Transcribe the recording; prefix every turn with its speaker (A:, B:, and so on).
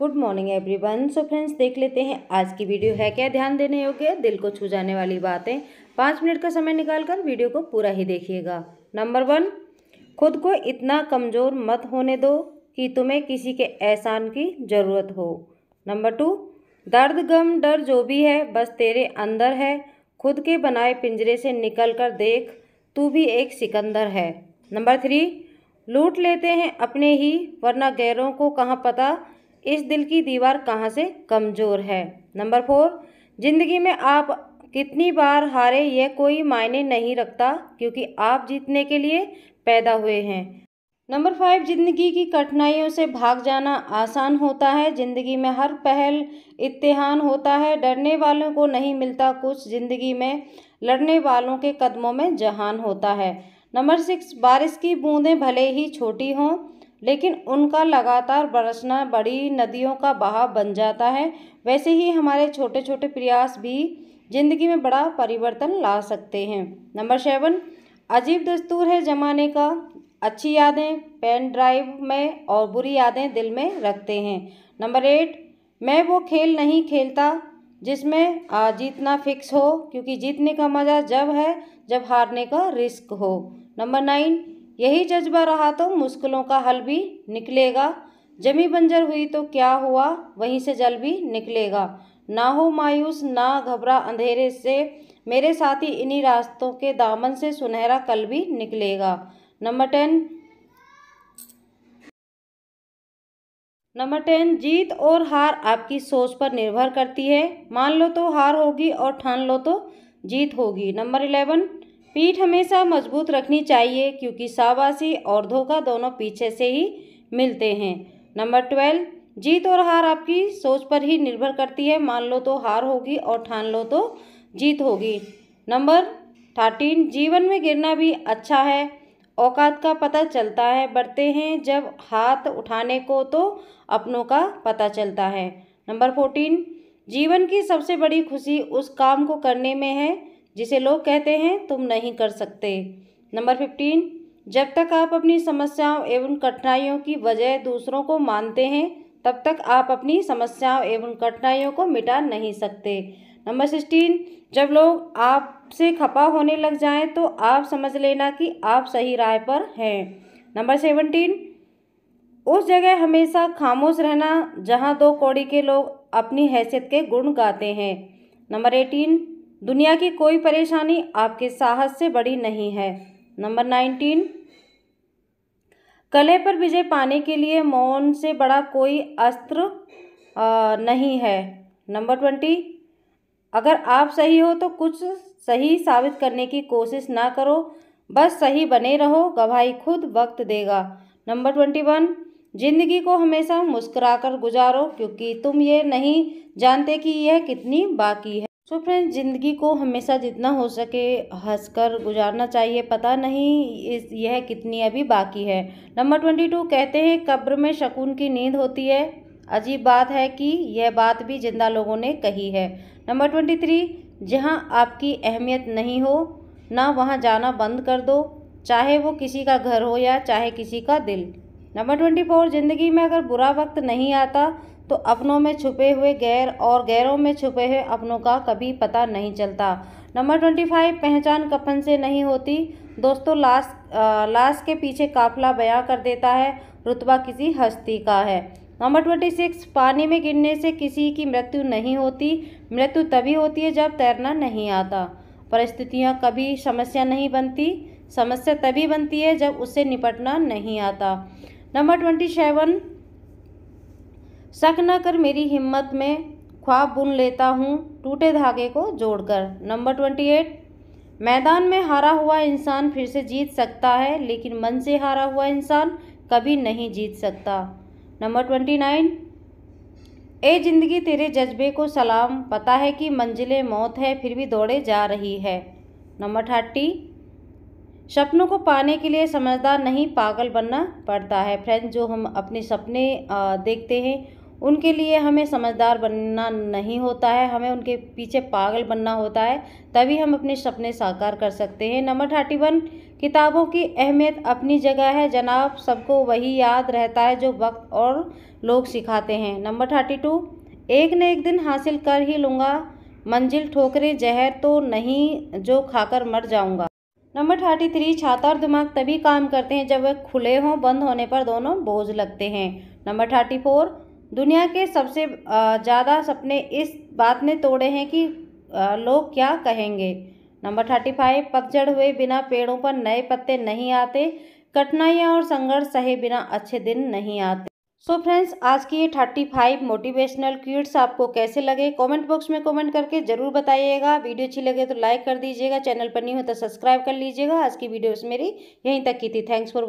A: good morning everyone so friends देख लेते हैं आज की वीडियो है क्या ध्यान देने योग्य दिल को छू जाने वाली बातें पाँच मिनट का समय निकालकर वीडियो को पूरा ही देखिएगा नंबर वन खुद को इतना कमज़ोर मत होने दो कि तुम्हें किसी के एहसान की ज़रूरत हो नंबर टू दर्द गम डर जो भी है बस तेरे अंदर है खुद के बनाए पिंजरे से निकल कर देख तू भी एक सिकंदर है नंबर थ्री लूट लेते हैं अपने ही वरना गैरों को कहाँ पता इस दिल की दीवार कहाँ से कमज़ोर है नंबर फोर जिंदगी में आप कितनी बार हारे यह कोई मायने नहीं रखता क्योंकि आप जीतने के लिए पैदा हुए हैं नंबर फाइव जिंदगी की कठिनाइयों से भाग जाना आसान होता है जिंदगी में हर पहल इतिहान होता है डरने वालों को नहीं मिलता कुछ जिंदगी में लड़ने वालों के कदमों में जहान होता है नंबर सिक्स बारिश की बूंदें भले ही छोटी हों लेकिन उनका लगातार बरसना बड़ी नदियों का बहाव बन जाता है वैसे ही हमारे छोटे छोटे प्रयास भी ज़िंदगी में बड़ा परिवर्तन ला सकते हैं नंबर सेवन अजीब दस्तूर है ज़माने का अच्छी यादें पेन ड्राइव में और बुरी यादें दिल में रखते हैं नंबर एट मैं वो खेल नहीं खेलता जिसमें जीतना फिक्स हो क्योंकि जीतने का मज़ा जब है जब हारने का रिस्क हो नंबर नाइन यही जज्बा रहा तो मुश्किलों का हल भी निकलेगा जमी बंजर हुई तो क्या हुआ वहीं से जल भी निकलेगा ना हो मायूस ना घबरा अंधेरे से मेरे साथी इन्हीं रास्तों के दामन से सुनहरा कल भी निकलेगा नंबर टेन नंबर टेन जीत और हार आपकी सोच पर निर्भर करती है मान लो तो हार होगी और ठान लो तो जीत होगी नंबर इलेवन पीठ हमेशा मजबूत रखनी चाहिए क्योंकि शाबाशी और धोखा दोनों पीछे से ही मिलते हैं नंबर ट्वेल्व जीत और हार आपकी सोच पर ही निर्भर करती है मान लो तो हार होगी और ठान लो तो जीत होगी नंबर थर्टीन जीवन में गिरना भी अच्छा है औकात का पता चलता है बढ़ते हैं जब हाथ उठाने को तो अपनों का पता चलता है नंबर फोर्टीन जीवन की सबसे बड़ी खुशी उस काम को करने में है जिसे लोग कहते हैं तुम नहीं कर सकते नंबर फिफ्टीन जब तक आप अपनी समस्याओं एवं कठिनाइयों की वजह दूसरों को मानते हैं तब तक आप अपनी समस्याओं एवं कठिनाइयों को मिटा नहीं सकते नंबर सिक्सटीन जब लोग आपसे खपा होने लग जाएं तो आप समझ लेना कि आप सही राय पर हैं नंबर सेवनटीन उस जगह हमेशा खामोश रहना जहां दो कौड़ी के लोग अपनी हैसियत के गुण गाते हैं नंबर एटीन दुनिया की कोई परेशानी आपके साहस से बड़ी नहीं है नंबर नाइनटीन कले पर विजय पाने के लिए मौन से बड़ा कोई अस्त्र नहीं है नंबर ट्वेंटी अगर आप सही हो तो कुछ सही साबित करने की कोशिश ना करो बस सही बने रहो गवाही खुद वक्त देगा नंबर ट्वेंटी वन जिंदगी को हमेशा मुस्कुराकर गुजारो क्योंकि तुम ये नहीं जानते कि यह कितनी बाकी है सो फ्रेंड्स ज़िंदगी को हमेशा जितना हो सके हंसकर गुजारना चाहिए पता नहीं इस यह कितनी अभी बाकी है नंबर ट्वेंटी टू कहते हैं कब्र में शकून की नींद होती है अजीब बात है कि यह बात भी जिंदा लोगों ने कही है नंबर ट्वेंटी थ्री जहाँ आपकी अहमियत नहीं हो ना वहाँ जाना बंद कर दो चाहे वो किसी का घर हो या चाहे किसी का दिल नंबर ट्वेंटी फोर ज़िंदगी में अगर बुरा वक्त नहीं आता तो अपनों में छुपे हुए गैर और गैरों में छुपे हुए अपनों का कभी पता नहीं चलता नंबर ट्वेंटी फाइव पहचान कफन से नहीं होती दोस्तों लाश लाश के पीछे काफला बयां कर देता है रुतबा किसी हस्ती का है नंबर ट्वेंटी सिक्स पानी में गिरने से किसी की मृत्यु नहीं होती मृत्यु तभी होती है जब तैरना नहीं आता परिस्थितियाँ कभी समस्या नहीं बनती समस्या तभी बनती है जब उससे निपटना नहीं आता नंबर ट्वेंटी सेवन शक न कर मेरी हिम्मत में ख्वाब बुन लेता हूँ टूटे धागे को जोड़कर नंबर ट्वेंटी एट मैदान में हारा हुआ इंसान फिर से जीत सकता है लेकिन मन से हारा हुआ इंसान कभी नहीं जीत सकता नंबर ट्वेंटी नाइन ए जिंदगी तेरे जज्बे को सलाम पता है कि मंजिलें मौत है फिर भी दौड़े जा रही है नंबर थर्टी सपनों को पाने के लिए समझदार नहीं पागल बनना पड़ता है फ्रेंड जो हम अपने सपने देखते हैं उनके लिए हमें समझदार बनना नहीं होता है हमें उनके पीछे पागल बनना होता है तभी हम अपने सपने साकार कर सकते हैं नंबर थर्टी वन किताबों की अहमियत अपनी जगह है जनाब सबको वही याद रहता है जो वक्त और लोग सिखाते हैं नंबर थर्टी टू एक न एक दिन हासिल कर ही लूँगा मंजिल ठोकरे जहर तो नहीं जो खाकर मर जाऊँगा नंबर थर्टी थ्री छाता और दिमाग तभी काम करते हैं जब वह खुले हों बंद होने पर दोनों बोझ लगते हैं नंबर थर्टी फोर दुनिया के सबसे ज़्यादा सपने इस बात ने तोड़े हैं कि लोग क्या कहेंगे नंबर थर्टी फाइव पतझड़ हुए बिना पेड़ों पर नए पत्ते नहीं आते कठिनाइयाँ और संघर्ष सहे बिना अच्छे दिन नहीं आते सो so फ्रेंड्स आज की ये थर्टी फाइव मोटिवेशनल क्यूट्स आपको कैसे लगे कमेंट बॉक्स में कमेंट करके ज़रूर बताइएगा वीडियो अच्छी लगे तो लाइक कर दीजिएगा चैनल पर नहीं हो तो सब्सक्राइब कर लीजिएगा आज की वीडियोस मेरी यहीं तक की थी थैंक्स फॉर